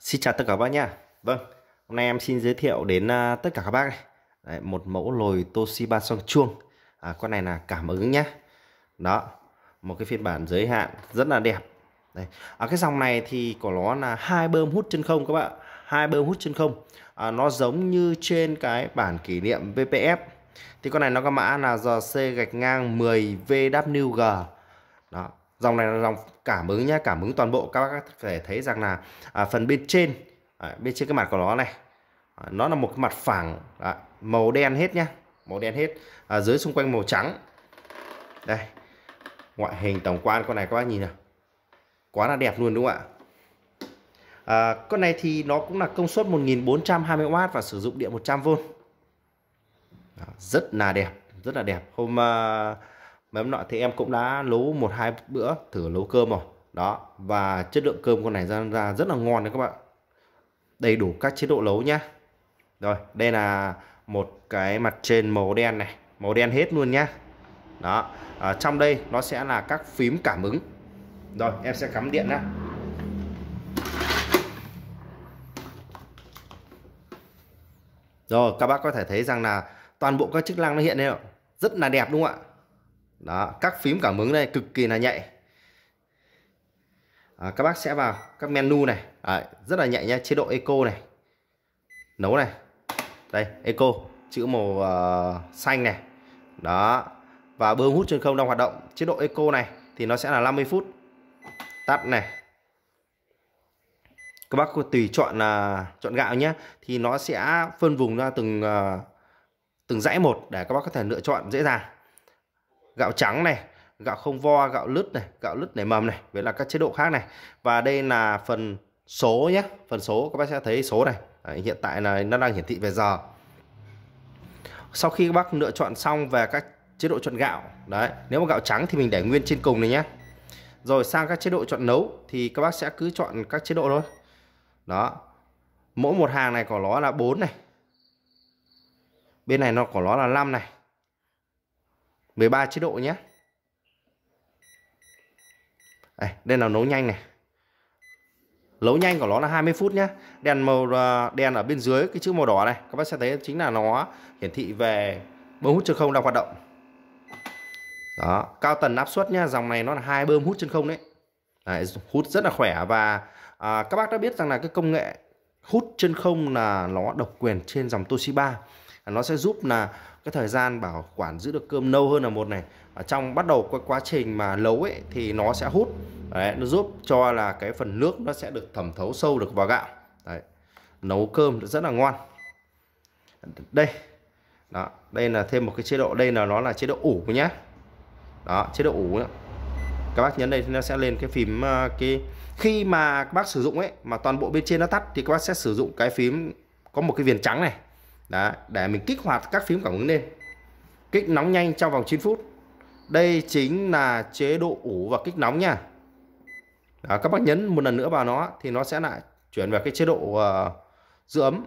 Xin chào tất cả các bác nha. Vâng, hôm nay em xin giới thiệu đến à, tất cả các bác này. Đấy, một mẫu lồi Toshiba song chuông. À, con này là cảm ứng nhá. Đó, một cái phiên bản giới hạn rất là đẹp. Đấy. À, cái dòng này thì của nó là hai bơm hút chân không các bạn. Hai bơm hút chân không. À, nó giống như trên cái bản kỷ niệm VPF. Thì con này nó có mã là C gạch ngang 10VWG dòng này là dòng cảm ứng nhé cảm ứng toàn bộ các bác có thể thấy rằng là à, phần bên trên à, bên trên cái mặt của nó này à, nó là một cái mặt phẳng à, màu đen hết nhá màu đen hết à, dưới xung quanh màu trắng đây ngoại hình tổng quan con này các bác nhìn nào quá là đẹp luôn đúng không ạ À, con này thì nó cũng là công suất 1420W và sử dụng điện 100V. Đó, rất là đẹp, rất là đẹp. Hôm uh, mấy hôm nọ thì em cũng đã nấu một hai bữa thử nấu cơm rồi đó và chất lượng cơm con này ra ra rất là ngon đấy các bạn đầy đủ các chế độ nấu nhá rồi đây là một cái mặt trên màu đen này màu đen hết luôn nhá đó à, trong đây nó sẽ là các phím cảm ứng rồi em sẽ cắm điện nhá rồi các bác có thể thấy rằng là toàn bộ các chức năng nó hiện đây rất là đẹp đúng không ạ đó các phím cảm ứng đây cực kỳ là nhạy à, các bác sẽ vào các menu này à, rất là nhạy nha chế độ eco này nấu này đây eco chữ màu uh, xanh này đó và bơm hút trên không đang hoạt động chế độ eco này thì nó sẽ là 50 phút tắt này các bác tùy chọn là uh, chọn gạo nhé thì nó sẽ phân vùng ra từng uh, từng dãy một để các bác có thể lựa chọn dễ dàng gạo trắng này gạo không vo gạo lứt này gạo lứt nảy mầm này vậy là các chế độ khác này và đây là phần số nhé phần số các bác sẽ thấy số này Đấy, hiện tại là nó đang hiển thị về giờ sau khi các bác lựa chọn xong về các chế độ chọn gạo đấy nếu mà gạo trắng thì mình để nguyên trên cùng này nhé rồi sang các chế độ chọn nấu thì các bác sẽ cứ chọn các chế độ thôi đó mỗi một hàng này của nó là 4 này bên này nó của nó là 5 này 13 chế độ nhé đây, đây là nấu nhanh này nấu nhanh của nó là 20 phút nhé đèn màu à, đèn ở bên dưới cái chữ màu đỏ này các bác sẽ thấy chính là nó hiển thị về bơm hút chân không đang hoạt động đó cao tần áp suất nhá dòng này nó là hai bơm hút chân không đấy, đấy hút rất là khỏe và à, các bác đã biết rằng là cái công nghệ hút chân không là nó độc quyền trên dòng Toshiba nó sẽ giúp là cái thời gian bảo quản giữ được cơm lâu hơn là một này ở trong bắt đầu quá trình mà nấu ấy thì nó sẽ hút đấy, nó giúp cho là cái phần nước nó sẽ được thẩm thấu sâu được vào gạo đấy. nấu cơm rất là ngon đây đó đây là thêm một cái chế độ đây là nó là chế độ ủ nhá đó chế độ ủ nữa các bác nhấn đây thì nó sẽ lên cái phím ờ, cái khi mà các bác sử dụng ấy mà toàn bộ bên trên nó tắt thì các bác sẽ sử dụng cái phím có một cái viền trắng này đó, để mình kích hoạt các phím cảm ứng lên. Kích nóng nhanh trong vòng 9 phút. Đây chính là chế độ ủ và kích nóng nha. Đó, các bác nhấn một lần nữa vào nó thì nó sẽ lại chuyển vào cái chế độ uh, giữ ấm.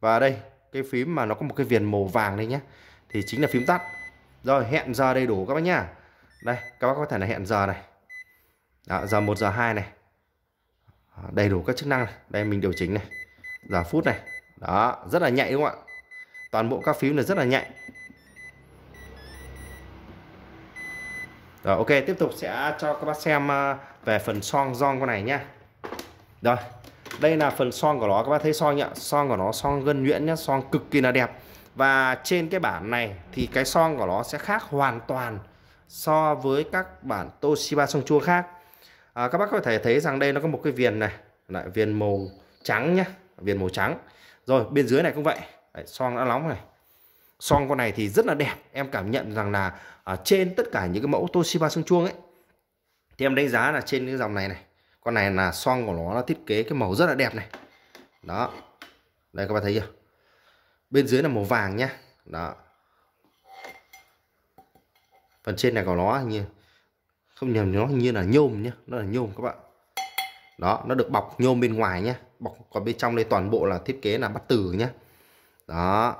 Và đây, cái phím mà nó có một cái viền màu vàng đây nhé. Thì chính là phím tắt. Rồi, hẹn giờ đầy đủ các bác nhá. Đây, các bác có thể là hẹn giờ này. Đó, giờ 1 giờ 2 này. Ờ, đầy đủ các chức năng này. Đây mình điều chỉnh này. Giờ phút này, đó rất là nhạy đúng không ạ toàn bộ các phím là rất là nhạy Rồi ok, tiếp tục sẽ cho các bác xem à, về phần song rong con này nhá. Rồi, đây là phần song của nó, các bác thấy song nhá, song của nó song gân nhuyễn nhá, song cực kỳ là đẹp. Và trên cái bản này thì cái song của nó sẽ khác hoàn toàn so với các bản Toshiba song chua khác. À, các bác có thể thấy rằng đây nó có một cái viền này, lại viền màu trắng nhá, viền màu trắng rồi bên dưới này cũng vậy Đấy, son đã nóng này son con này thì rất là đẹp em cảm nhận rằng là ở à, trên tất cả những cái mẫu Toshiba xương chuông ấy thì em đánh giá là trên cái dòng này này con này là son của nó là thiết kế cái màu rất là đẹp này đó đây các bạn thấy chưa bên dưới là màu vàng nhá đó phần trên này của nó hình như không nhầm nó hình như là nhôm nhá nó là nhôm các bạn đó nó được bọc nhôm bên ngoài nhá bọc còn bên trong đây toàn bộ là thiết kế là bắt từ nhé đó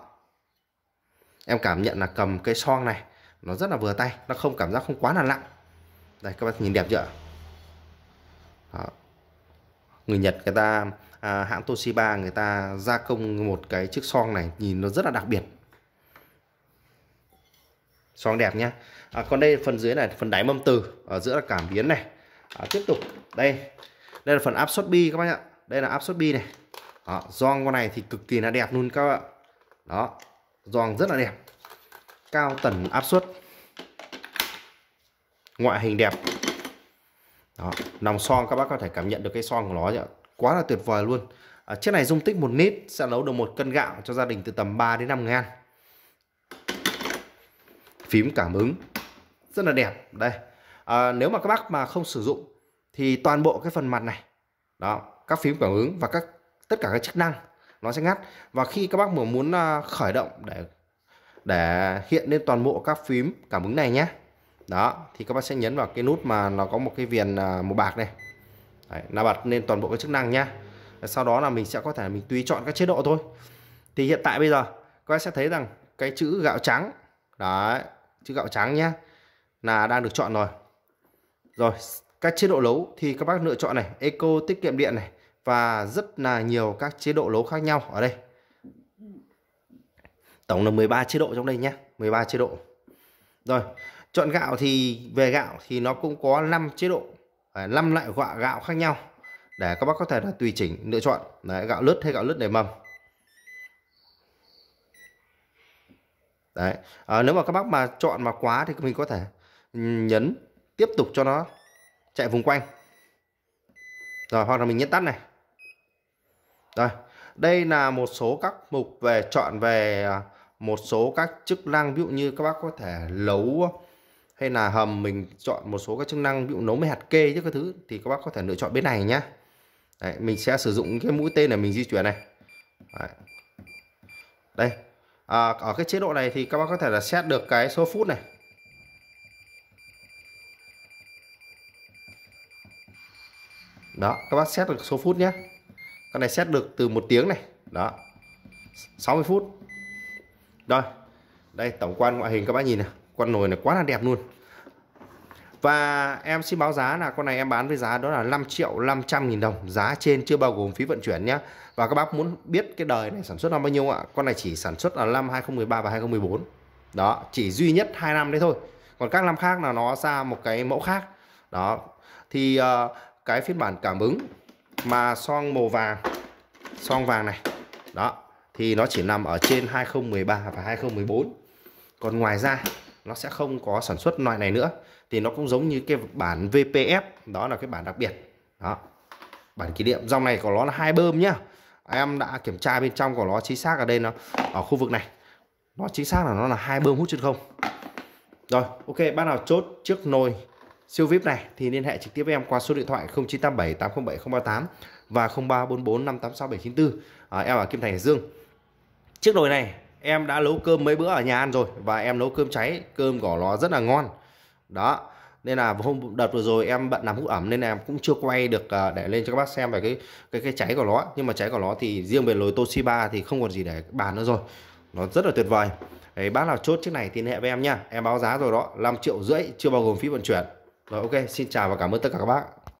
em cảm nhận là cầm cái son này nó rất là vừa tay nó không cảm giác không quá là nặng đây các bạn nhìn đẹp chưa đó. người Nhật người ta à, hãng Toshiba người ta gia công một cái chiếc son này nhìn nó rất là đặc biệt son đẹp nhá à, còn đây phần dưới này phần đáy mâm từ ở giữa là cảm biến này à, tiếp tục đây đây là phần áp suất bi các bạn ạ đây là áp suất bi này đó, giòn con này thì cực kỳ là đẹp luôn các bạn đó giòn rất là đẹp cao tần áp suất ngoại hình đẹp đó nòng son các bác có thể cảm nhận được cái son của nó nhỉ? quá là tuyệt vời luôn à, chiếc này dung tích một lít sẽ nấu được một cân gạo cho gia đình từ tầm 3 đến 5 ngàn phím cảm ứng rất là đẹp đây à, nếu mà các bác mà không sử dụng thì toàn bộ cái phần mặt này đó các phím cảm ứng và các tất cả các chức năng nó sẽ ngắt và khi các bác mà muốn à, khởi động để để hiện lên toàn bộ các phím cảm ứng này nhé đó thì các bác sẽ nhấn vào cái nút mà nó có một cái viền à, màu bạc này Đấy, là bật lên toàn bộ các chức năng nhé sau đó là mình sẽ có thể mình tùy chọn các chế độ thôi thì hiện tại bây giờ các bác sẽ thấy rằng cái chữ gạo trắng đấy chữ gạo trắng nhé là đang được chọn rồi rồi các chế độ nấu thì các bác lựa chọn này eco tiết kiệm điện này và rất là nhiều các chế độ lố khác nhau ở đây. Tổng là 13 chế độ trong đây nhé, 13 chế độ. Rồi, chọn gạo thì về gạo thì nó cũng có 5 chế độ, 5 à, loại gạo gạo khác nhau để các bác có thể là tùy chỉnh lựa chọn Đấy, gạo lứt hay gạo lứt để mầm. Đấy, à, nếu mà các bác mà chọn mà quá thì mình có thể nhấn tiếp tục cho nó chạy vùng quanh rồi hoặc là mình nhấn tắt này đây đây là một số các mục về chọn về à, một số các chức năng ví dụ như các bác có thể nấu hay là hầm mình chọn một số các chức năng ví dụ nấu mấy hạt kê chứ các thứ thì các bác có thể lựa chọn bên này nhá Đấy, mình sẽ sử dụng cái mũi tên để mình di chuyển này Đấy. đây à, ở cái chế độ này thì các bác có thể là xét được cái số phút này đó các bác xét được số phút nhé con này xét được từ một tiếng này đó 60 phút rồi đây tổng quan ngoại hình các bác nhìn này con nồi này quá là đẹp luôn và em xin báo giá là con này em bán với giá đó là 5 triệu 500 nghìn đồng Giá trên chưa bao gồm phí vận chuyển nhé Và các bác muốn biết cái đời này sản xuất năm bao nhiêu ạ Con này chỉ sản xuất là năm 2013 và 2014 Đó chỉ duy nhất hai năm đấy thôi Còn các năm khác là nó ra một cái mẫu khác Đó thì uh, cái phiên bản cảm ứng mà son màu vàng son vàng này đó thì nó chỉ nằm ở trên 2013 và 2014 còn ngoài ra nó sẽ không có sản xuất loại này nữa thì nó cũng giống như cái bản VPF đó là cái bản đặc biệt đó bản kỷ niệm dòng này của nó là hai bơm nhá em đã kiểm tra bên trong của nó chính xác ở đây nó ở khu vực này nó chính xác là nó là hai bơm hút chân không rồi ok bác nào chốt trước nồi siêu VIP này thì liên hệ trực tiếp với em qua số điện thoại 0987 807 038 và 0344 586 794 à, em ở Kim Thành Hải Dương chiếc nồi này em đã nấu cơm mấy bữa ở nhà ăn rồi và em nấu cơm cháy cơm của nó rất là ngon đó nên là hôm đợt vừa rồi em bận làm hút ẩm nên là em cũng chưa quay được à, để lên cho các bác xem về cái cái cái cháy của nó nhưng mà cháy của nó thì riêng về lối Toshiba thì không còn gì để bàn nữa rồi nó rất là tuyệt vời Đấy, bác nào chốt chiếc này thì liên hệ với em nha em báo giá rồi đó 5 triệu rưỡi chưa bao gồm phí vận chuyển rồi ok, xin chào và cảm ơn tất cả các bác.